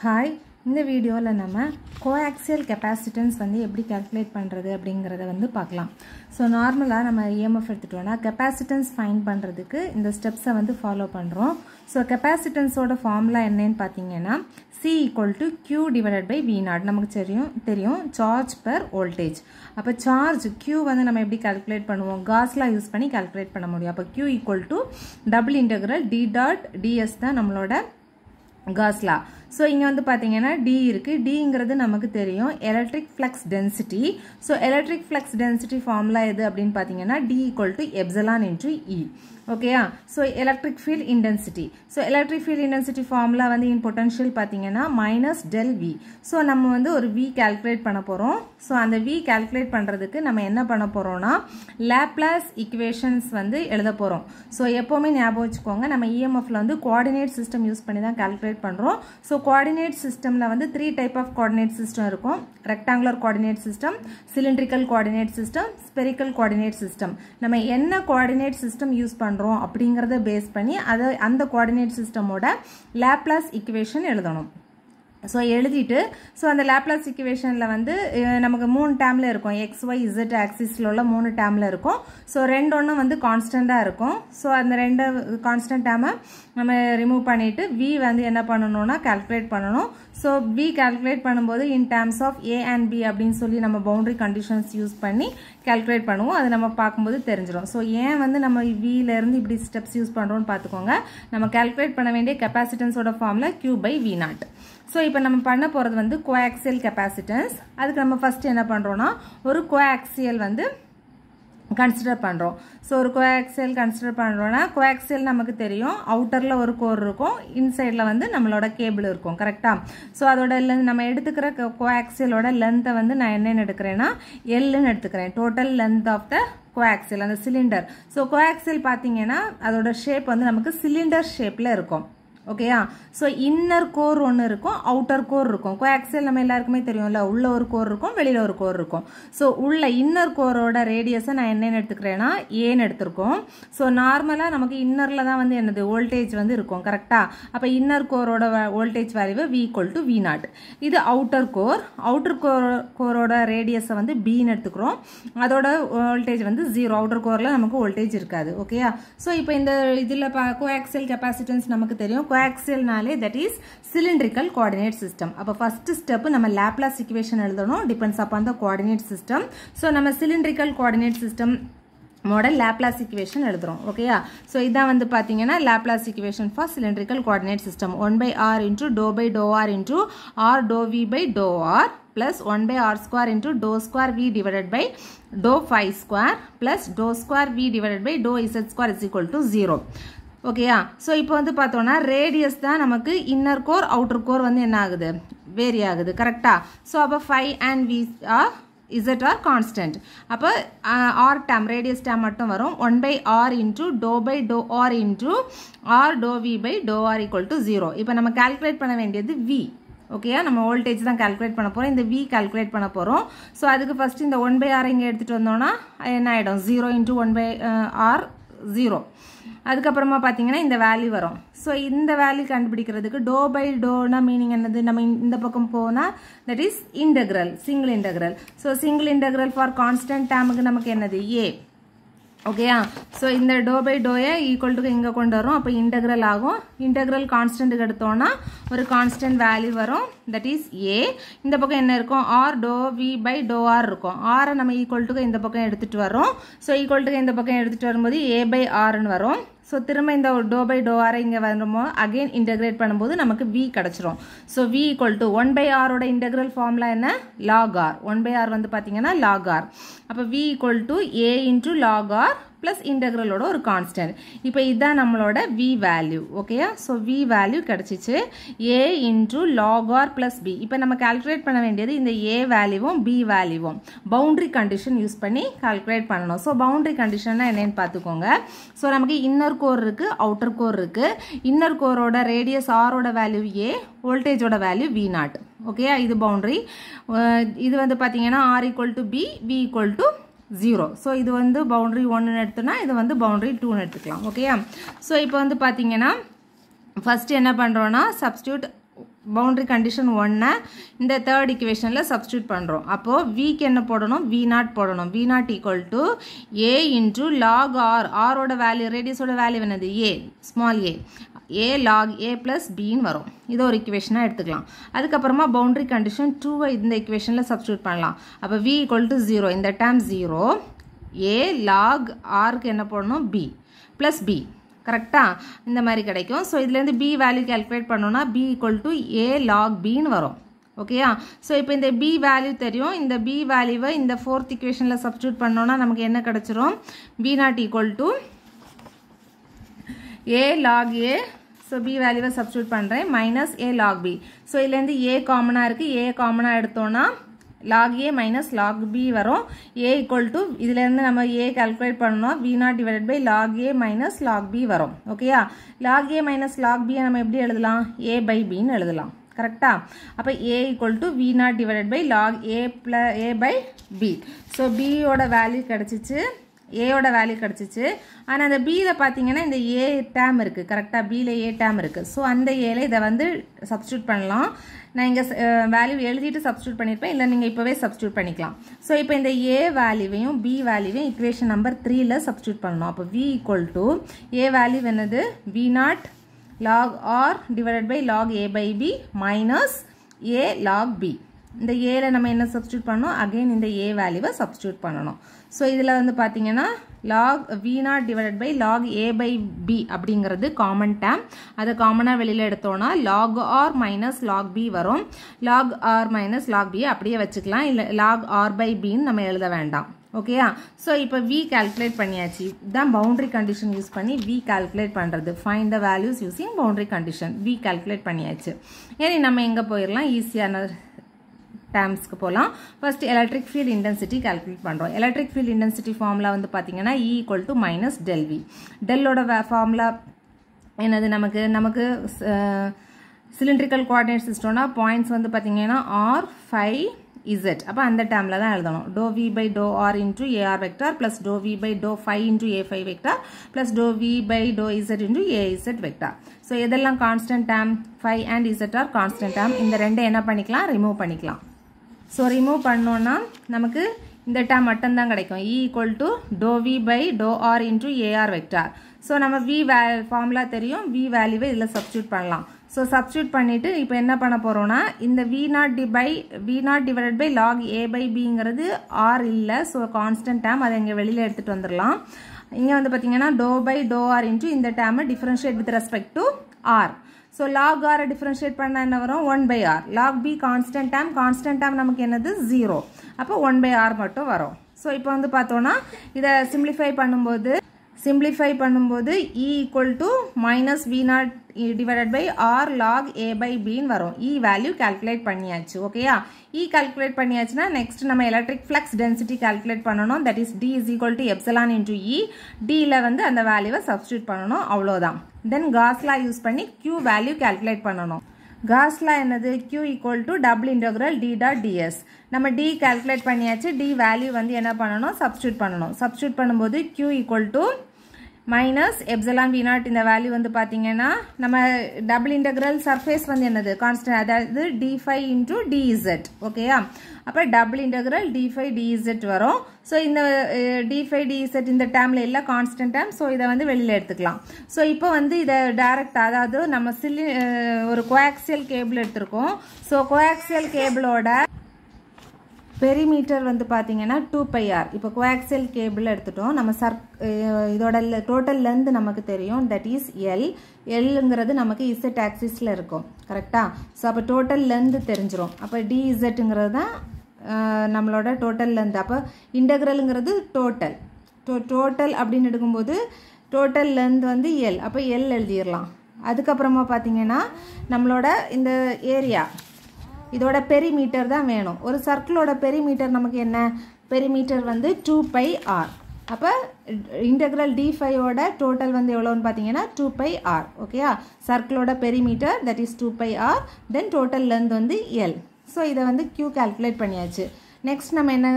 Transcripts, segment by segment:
hi இந்த வீடியோவில் நம்ம கோஆக்சியல் கெப்பாசிட்டன்ஸ் வந்து எப்படி கேல்குலேட் பண்ணுறது அப்படிங்கிறத வந்து பார்க்கலாம் ஸோ நார்மலாக நம்ம இஎம்எஃப் e எடுத்துகிட்டோன்னா கெப்பாசிட்டன்ஸ் ஃபைன் பண்ணுறதுக்கு இந்த ஸ்டெப்ஸை வந்து ஃபாலோ பண்ணுறோம் ஸோ கெப்பாசிட்டன்ஸோட ஃபார்முலா என்னன்னு பார்த்தீங்கன்னா C equal to Q divided by V naught நமக்கு தெரியும் தெரியும் சார்ஜ் பர் வோல்டேஜ் அப்போ சார்ஜ் கியூ வந்து நம்ம எப்படி கால்குலேட் பண்ணுவோம் காஸ்லாம் யூஸ் பண்ணி கால்குலேட் பண்ண முடியும் அப்போ Q equal to double integral D dot D S தான் நம்மளோட காஸ்லா ஸோ இங்கே வந்து பார்த்தீங்கன்னா டி இருக்குது டிங்கிறது நமக்கு தெரியும் electric flux density so electric flux density formula எது அப்படின்னு பார்த்தீங்கன்னா D equal to epsilon into E ஓகேயா so electric field intensity so electric field intensity formula வந்து இன் பொட்டன்ஷியல் பார்த்தீங்கன்னா மைனஸ் டெல் வி ஸோ நம்ம வந்து ஒரு வி கேல்குலேட் பண்ண போகிறோம் ஸோ அந்த வி கால்குலேட் பண்ணுறதுக்கு நம்ம என்ன பண்ண போகிறோம்னா லேப்லாஸ் இக்குவேஷன்ஸ் வந்து எழுத போகிறோம் ஸோ எப்போவுமே ஞாபகம் வச்சுக்கோங்க நம்ம இஎம்எஃப்ல e வந்து கோஆர்டினேட் சிஸ்டம் யூஸ் பண்ணி தான் கால்குலேட் பண்ணுறோம் ஸோ கோஆர்டினேட் சிஸ்டமில் வந்து three type of coordinate system இருக்கும் rectangular coordinate system cylindrical coordinate system spherical coordinate system நம்ம என்ன கோஆர்டினேட் சிஸ்டம் யூஸ் பண்ணுறோம் அப்படிங்கிறத பேஸ் பண்ணி அதை அந்த கோஆர்டினேட் சிஸ்டமோட லேப்ளஸ் இக்குவேஷன் எழுதணும் ஸோ எழுதிட்டு ஸோ அந்த லேப்லாஸ் இக்குவேஷனில் வந்து நமக்கு மூணு டேமில் இருக்கும் எக்ஸ் ஒய் இசட் ஆக்சிஸில் உள்ள மூணு டேமில் இருக்கும் ஸோ ரெண்டு ஒன்றும் வந்து கான்ஸ்டண்ட்டாக இருக்கும் ஸோ அந்த ரெண்டு கான்ஸ்டன்ட் டேமை நம்ம ரிமூவ் பண்ணிவிட்டு வி வந்து என்ன பண்ணணும்னா கால்குலேட் பண்ணணும் ஸோ பி கால்குலேட் பண்ணும்போது in terms of A and B அப்படின்னு சொல்லி நம்ம பவுண்டரி கண்டிஷன்ஸ் யூஸ் பண்ணி கால்குலேட் பண்ணுவோம் அது நம்ம பார்க்கும்போது தெரிஞ்சிடும் ஸோ ஏன் வந்து நம்ம வியிலேருந்து இப்படி ஸ்டெப்ஸ் யூஸ் பண்ணுறோன்னு பார்த்துக்கோங்க நம்ம கால்குலேட் பண்ண வேண்டிய கெப்பாசிட்டன்ஸோட ஃபார்மில் Q by V naught so இப்போ நம்ம பண்ண போகிறது வந்து கோஆக்சியல் கெப்பாசிட்டன்ஸ் அதுக்கு நம்ம ஃபஸ்ட்டு என்ன பண்ணுறோன்னா ஒரு கோஆக்சியல் வந்து கன்சிடர் பண்ணுறோம் ஸோ ஒரு கோஆக்சியல் கன்சிடர் பண்ணுறோன்னா கோஆக்சியல் நமக்கு தெரியும் அவுட்டரில் ஒரு கோர் இருக்கும் இன்சைடில் வந்து நம்மளோட கேபிள் இருக்கும் கரெக்டாக ஸோ அதோட லென் நம்ம எடுத்துக்கிற கோஆக்சியலோட லென்த்தை வந்து நான் என்னென்னு எடுக்கிறேன்னா எல்லுன்னு எடுத்துக்கிறேன் total length of the coaxial அந்த சிலிண்டர் ஸோ கோஆக்சியல் பார்த்தீங்கன்னா அதோட ஷேப் வந்து நமக்கு சிலிண்டர் ஷேப்பில் இருக்கும் ஓகேயா ஸோ இன்னர் கோர் ஒன்று இருக்கும் அவுட்டர் கோர் இருக்கும் கோஆக்சல் நம்ம எல்லாருக்குமே தெரியும்ல உள்ள ஒரு கோர் இருக்கும் வெளியில் ஒரு கோர் இருக்கும் ஸோ உள்ள இன்னர் கோரோட ரேடியஸை நான் என்னென்னு எடுத்துக்கிறேன்னா ஏன்னு எடுத்திருக்கோம் ஸோ நார்மலாக நமக்கு இன்னரில் தான் வந்து என்னது வோல்டேஜ் வந்து இருக்கும் கரெக்டாக அப்போ இன்னர் கோரோட voltage value V equal to V naught இது அவுட்டர் கோர் அவுட்டர் கோர் கோரோட ரேடியஸை வந்து பின்னு எடுத்துக்கிறோம் அதோட வோல்டேஜ் வந்து ஜீரோ அவுட்டர் கோரில் நமக்கு வோல்டேஜ் இருக்காது ஓகேயா ஸோ இப்போ இந்த இதில் கோ கோஆக்சல் கெப்பாசிட்டன்ஸ் நமக்கு தெரியும் கோஆக்சியல்னாலே that is cylindrical coordinate system அப்போ ஃபர்ஸ்ட் ஸ்டெப்பு நம்ம லேப்லாஸ் இக்குவேஷன் எழுதணும் depends upon the coordinate system so நம்ம cylindrical coordinate system model Laplace equation எழுதுறோம் ஓகேயா ஸோ இதான் வந்து பார்த்தீங்கன்னா Laplace equation for cylindrical coordinate system one by R into doe by to R into R doe V by to R plus one by R square into doe square V divided by to five square plus doe square V divided by to Z square is equal to zero ஓகேயா so இப்போ வந்து பார்த்தோன்னா radius தான் நமக்கு inner core outer core வந்து என்ன ஆகுது vary ஆகுது கரெக்டாக ஸோ அப்போ phi and V R Z are constant அப்போ ஆர் டேம் ரேடியஸ் டேம் மட்டும் வரும் one by R into doe by to R into R doe V by to R equal to zero இப்போ நம்ம calculate பண்ண வேண்டியது we ஓகேயா நம்ம voltage தான் கால்குலேட் பண்ண போகிறோம் இந்த வி கால்குலேட் பண்ண போகிறோம் ஸோ அதுக்கு ஃபஸ்ட் இந்த ஒன் பை ஆர் இங்கே எடுத்துகிட்டு வந்தோன்னா என்ன ஆகிடும் zero into one by R zero அதுக்கப்புறமா பார்த்தீங்கன்னா இந்த வேல்யூ வரும் ஸோ இந்த வேல்யூ கண்டுபிடிக்கிறதுக்கு டோ பை டோனா மீனிங் என்னது நம்ம இந்த பக்கம் போனால் that is integral single integral so single integral for constant டேமுக்கு நமக்கு என்னது ஏ ஓகேயா ஸோ இந்த டோ பை டோயை ஈக்குவல் டு இங்கே கொண்டு வரும் அப்போ இன்டகிரல் ஆகும் இன்டகிரல் கான்ஸ்டன்ட்டுக்கு எடுத்தோன்னா ஒரு கான்ஸ்டன்ட் வேல்யூ வரும் தட் இஸ் ஏ இந்த பக்கம் என்ன இருக்கும் R doe V by to R இருக்கும் ஆரை நம்ம ஈக்குவல் டுக்கு இந்த பக்கம் எடுத்துகிட்டு வரோம் ஸோ ஈக்குவல் டுக்கு இந்த பக்கம் எடுத்துகிட்டு வரும்போது ஏ பை ஆர்னு வரும் ஸோ திரும்ப இந்த டோ பை டோ ஆரை இங்கே வரும்போது அகெயின் இன்டெகிரேட் பண்ணும்போது நமக்கு வி கிடச்சிரும் so V equal to one by ஆரோட இன்டெக்ரல் ஃபார்மில் என்ன log R one by R வந்து பார்த்தீங்கன்னா லாக் ஆர் அப்போ V equal to A into log R plus இன்டகிரலோட ஒரு constant இப்போ இதுதான் நம்மளோட வி வேல்யூ ஓகேயா ஸோ வி வேல்யூ கிடச்சிச்சு A into log R plus B இப்போ நம்ம கால்குலேட் பண்ண வேண்டியது இந்த ஏ வேல்யூவும் பி வேல்யூவும் பவுண்ட்ரி கண்டிஷன் யூஸ் பண்ணி கால்குலேட் பண்ணணும் ஸோ பவுண்ட்ரி கண்டிஷன்னா என்னென்னு பார்த்துக்கோங்க ஸோ நமக்கு இன்னர் கோர் இருக்குது அவுட்டர் கோர் இருக்குது இன்னர் கோரோட ரேடியஸ் ஆரோட வேல்யூ ஏ வோல்டேஜோட வேல்யூ வி நாட் ஓகேயா இது பவுண்ட்ரி இது வந்து பார்த்தீங்கன்னா r equal to B V equal to zero so இது வந்து பவுண்ட்ரி ஒன்றுன்னு எடுத்தோன்னா இது வந்து பவுண்ட்ரி டூன்னு எடுத்துக்கலாம் ஓகேயா ஸோ இப்போ வந்து பார்த்தீங்கன்னா ஃபஸ்ட்டு என்ன பண்ணுறோன்னா சப்ஸ்டியூட் பவுண்ட்ரி கண்டிஷன் ஒன்றை இந்த தேர்ட் இக்குவேஷனில் சப்ஸ்டியூட் பண்ணுறோம் அப்போது விக்கு என்ன போடணும் வி நாட் போடணும் V naught equal to A into log R ஆரோட வேல்யூ ரேடியஸோட வேல்யூ என்னது A small A A log A plus பின்னு வரும் இதை ஒரு இக்குவேஷனாக எடுத்துக்கலாம் அதுக்கப்புறமா பவுண்ட்ரி கண்டிஷன் டூவை இந்த இக்குவேஷனில் சப்ஸ்டியூட் பண்ணலாம் அப்போ வி ஈக்குவல் டு ஜீரோ இந்த டேம் ஜீரோ ஏ லாக் ஆருக்கு என்ன போடணும் பி ப்ளஸ் பி கரெக்டாக இந்த மாதிரி கிடைக்கும் ஸோ இதுலேருந்து பி வேல்யூ கேல்குலேட் பண்ணோன்னா B equal to A log பின்னு வரும் ஓகேயா ஸோ இப்போ இந்த பி வேல்யூ தெரியும் இந்த பி வேல்யூவை இந்த ஃபோர்த் இக்குவேஷனில் சப்ஸ்டியூட் பண்ணோன்னா நமக்கு என்ன கிடச்சிரும் B naught equal to A log A so B வேல்யூவை சப்ஸ்டியூட் பண்ணுறேன் minus A log B so இதுலேருந்து ஏ காமனாக இருக்குது ஏ காமனாக எடுத்தோன்னா log A minus log B வரும் ஏ ஈக்குவல் டு இதுலேருந்து நம்ம ஏ கால்குலேட் பண்ணும் B naught by by A minus minus B B வரும் ஓகேயா log A மைனஸ் log பியை நம்ம எப்படி எழுதலாம் ஏ by B எழுதலாம் கரெக்டா அப்போ A equal to V naught divide by log A ப்ள ஏ பை பி ஸோ பியோட வேல்யூ ஏயோட வேல்யூ கிடச்சிச்சு ஆனால் அந்த பியில் பார்த்தீங்கன்னா இந்த ஏ டேம் இருக்குது கரெக்டாக பியில் ஏ டேம் இருக்குது ஸோ அந்த ஏல இதை வந்து சப்ஸ்டியூட் பண்ணலாம் நான் இங்கே வேல்யூ எழுதிட்டு சப்ஸ்டியூட் பண்ணியிருப்பேன் இல்லை நீங்கள் இப்போவே சப்ஸ்டியூட் பண்ணிக்கலாம் ஸோ இப்போ இந்த ஏ வேல்யூவையும் பி வேல்யூவையும் இக்குவேஷன் நம்பர் த்ரீயில் சப்ஸ்டியூட் பண்ணணும் அப்போ V equal to A value என்னது V naught log R divided by log A by B minus A log B இந்த ஏல நம்ம என்ன சப்ஸ்டியூட் பண்ணணும் அகெயின் இந்த ஏ வேல்யூவை சப்ஸ்டியூட் பண்ணணும் ஸோ இதில் வந்து பார்த்தீங்கன்னா log V naught divided by log A by B அப்படிங்கிறது காமன் டேம் அதை காமனாக வெளியில் எடுத்தோன்னா log R minus log B வரும் log R minus log B அப்படியே வச்சுக்கலாம் இல்லை லாக் ஆர் பை பின்னு நம்ம எழுத வேண்டாம் ஓகேயா ஸோ இப்போ வி கால்குலேட் பண்ணியாச்சு தான் பவுண்ட்ரி கண்டிஷன் யூஸ் பண்ணி வி கால்குலேட் பண்ணுறது find the values using boundary condition V calculate பண்ணியாச்சு ஏன்னா நம்ம எங்கே போயிடலாம் ஈஸியான டேம்ஸ்க்கு போகலாம் first electric field intensity calculate பண்ணுறோம் எலக்ட்ரிக் ஃபீல்டு இன்டென்சிட்டி ஃபார்முலா வந்து பார்த்தீங்கன்னா E equal to minus del V டெல்லோட ஃபார்முலா என்னது நமக்கு நமக்கு சிலிண்ட்ரிக்கல் கோஆர்டினேட் சிஸ்டம்னா பாயிண்ட்ஸ் வந்து பார்த்தீங்கன்னா ஆர் ஃபைவ் இசட் அப்போ அந்த டேமில் தான் எழுதணும் do V by to R into AR vector plus do V by to phi into A phi vector plus do V by to Z into A Z vector so இதெல்லாம் constant term phi and Z are constant term இந்த ரெண்டு என்ன பண்ணிக்கலாம் remove பண்ணிக்கலாம் so remove பண்ணோன்னா நமக்கு இந்த term மட்டும்தான் கிடைக்கும் E equal to do V by to R into AR vector so நம்ம வி வே ஃபார்முலா தெரியும் வி வேல்யூவை இதில் சப்ஸ்டியூட் பண்ணலாம் ஸோ சப்ஸ்டியூட் பண்ணிவிட்டு இப்போ என்ன பண்ண போகிறோன்னா இந்த V naught D by V naught divide by log A by பிங்கிறது ஆர் இல்லை ஸோ கான்ஸ்டன்ட் டேம் அதை இங்கே வெளியில் எடுத்துகிட்டு வந்துடலாம் இங்கே வந்து பார்த்தீங்கன்னா do by to R into இந்த டேமை differentiate with respect to R so log r differentiate பண்ணா என்ன வரும் one by R log B constant term constant term நமக்கு என்னது ஜீரோ அப்போ ஒன் பை ஆர் மட்டும் வரும் ஸோ இப்போ வந்து பார்த்தோன்னா இதை சிம்ப்ளிஃபை பண்ணும்போது சிம்பிளிஃபை பண்ணும்போது E equal to minus V naught divided by R log A by பின்னு வரும் இ வேல்யூ கால்குலேட் பண்ணியாச்சு ஓகேயா இ கால்குலேட் பண்ணியாச்சுன்னா நெக்ஸ்ட் நம்ம எலக்ட்ரிக் ஃப்ளக்ஸ் டென்சிட்டி கால்குலேட் பண்ணணும் that is D is equal to epsilon into E டியில் வந்து அந்த வேல்யூவை சப்ஸ்டியூட் பண்ணணும் அவ்வளோதான் தென் காஸ்லா யூஸ் பண்ணி கியூ வேல்யூ கால்குலேட் பண்ணணும் காஸ்லா என்னது Q equal to double integral D dot ds நம்ம டி calculate பண்ணியாச்சு டி வேல்யூ வந்து என்ன பண்ணணும் substitute பண்ணணும் substitute பண்ணும்போது Q equal to minus epsilon V naught இந்த வேல்யூ வந்து பார்த்தீங்கன்னா நம்ம டபுள் integral சர்ஃபேஸ் வந்து என்னது கான்ஸ்டன்ட் அதாவது d5 into இன்டூ டிஇசட் ஓகேயா double டபுள் இன்டெக்ரல் dz வரும் ஸோ இந்த d5 dz இந்த டேமில் எல்லாம் கான்ஸ்டன்ட் term ஸோ இதை வந்து வெளியில் எடுத்துக்கலாம் ஸோ இப்போ வந்து இதை direct அதாவது நம்ம சில்லி ஒரு cable cable so so cable கேபிளோட பெரிமீட்டர் வந்து பார்த்தீங்கன்னா டூ பை ஆர் இப்போ கோஆக்சல் கேபிள் எடுத்துட்டோம் நம்ம சர் இதோட டோட்டல் லென்த் நமக்கு தெரியும் தட் இஸ் எல் எல்லுங்கிறது நமக்கு இசட் ஆக்சிஸில் இருக்கும் கரெக்டாக ஸோ அப்போ டோட்டல் லென்த் தெரிஞ்சிடும் அப்போ டிஇசட்டுங்கிறது தான் நம்மளோட டோட்டல் லென்த் அப்போ இன்டகிரலுங்கிறது டோட்டல் டோ டோட்டல் அப்படின்னு எடுக்கும்போது டோட்டல் லென்த் வந்து எல் அப்போ எல் எழுதிடலாம் அதுக்கப்புறமா பார்த்தீங்கன்னா நம்மளோட இந்த ஏரியா இதோட பெரிமீட்டர் தான் வேணும் ஒரு சர்க்கிளோட பெரிமீட்டர் நமக்கு என்ன பெரிமீட்டர் வந்து டூ பை ஆர் அப்போ இன்டெக்ரல் டி ஃபைவோட டோட்டல் வந்து எவ்வளோன்னு பார்த்தீங்கன்னா டூ பை ஆர் ஓகேயா சர்க்கிளோட perimeter that is two pi R then total length வந்து எல் ஸோ இதை வந்து க்யூ கால்குலேட் பண்ணியாச்சு நெக்ஸ்ட் நம்ம என்ன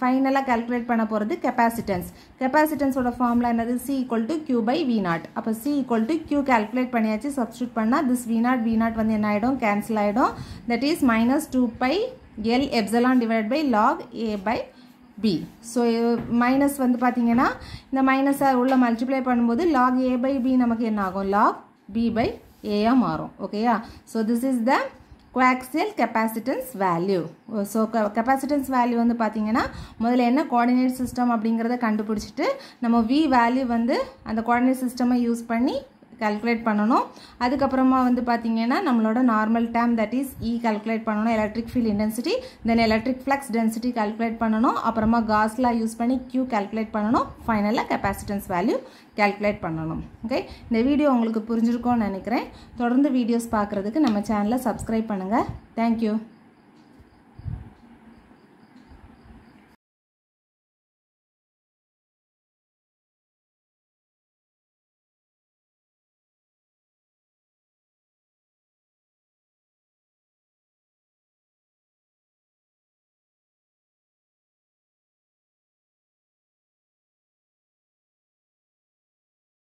ஃபைனலாக கால்குலேட் பண்ண போகிறது கெப்பாசிட்டன்ஸ் கெப்பாசிட்டன்ஸோட ஃபார்மில் என்னது C equal to Q by V naught அப்போ C equal to Q calculate பண்ணியாச்சு சப்ஸ்டியூட் பண்ணால் this V naught V naught வந்து என்ன ஆகிடும் கேன்சல் ஆகிடும் that is minus two pi L epsilon divide by log A by B so minus வந்து பார்த்தீங்கன்னா இந்த மைனஸை உள்ள மல்டிப்ளை பண்ணும்போது லாக் ஏ பை பி நமக்கு என்ன ஆகும் லாக் பி பை ஏயாக மாறும் ஓகேயா so this is the coaxial capacitance value so capacitance value வந்து பார்த்திங்கன்னா முதல்ல என்ன கோஆர்டினேட் சிஸ்டம் அப்படிங்கிறத கண்டுபிடிச்சிட்டு நம்ம வி வேல்யூ வந்து அந்த கோஆர்டினேட் சிஸ்டமை யூஸ் பண்ணி கால்குலேட் பண்ணணும் அதுக்கப்புறமா வந்து பார்த்தீங்கன்னா நம்மளோட normal term that is E calculate பண்ணணும் electric field intensity then electric flux density calculate பண்ணணும் அப்புறமா காஸ்லாம் யூஸ் பண்ணி கியூ கால்குலேட் பண்ணணும் ஃபைனலாக கெப்பாசிட்டன்ஸ் வேல்யூ கால்குலேட் பண்ணணும் ஓகே இந்த வீடியோ உங்களுக்கு புரிஞ்சிருக்கோன்னு நினைக்கிறேன் தொடர்ந்து வீடியோஸ் பார்க்குறதுக்கு நம்ம சேனலை சப்ஸ்கிரைப் பண்ணுங்கள் தேங்க்யூ